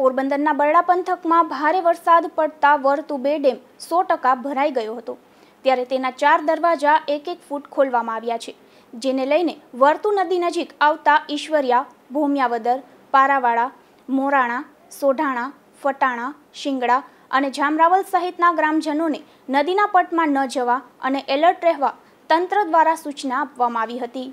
પોરબંદરના બરડા પંથકમાં ભારે વરસાદ પડતા વર્તુ બે ડેમ સો ટકા ભરાઈ ગયો હતો ત્યારે તેના ચાર દરવાજા એક એક ફૂટ ખોલવામાં આવ્યા છે જેને લઈને વર્તુ નદી નજીક આવતા ઈશ્વરિયા ભોમિયાવદર પારાવાડા મોરાણા સોઢાણા ફટાણા શિંગડા અને જામરાવલ સહિતના ગ્રામજનોને નદીના પટમાં ન જવા અને એલર્ટ રહેવા તંત્ર દ્વારા સૂચના આપવામાં આવી હતી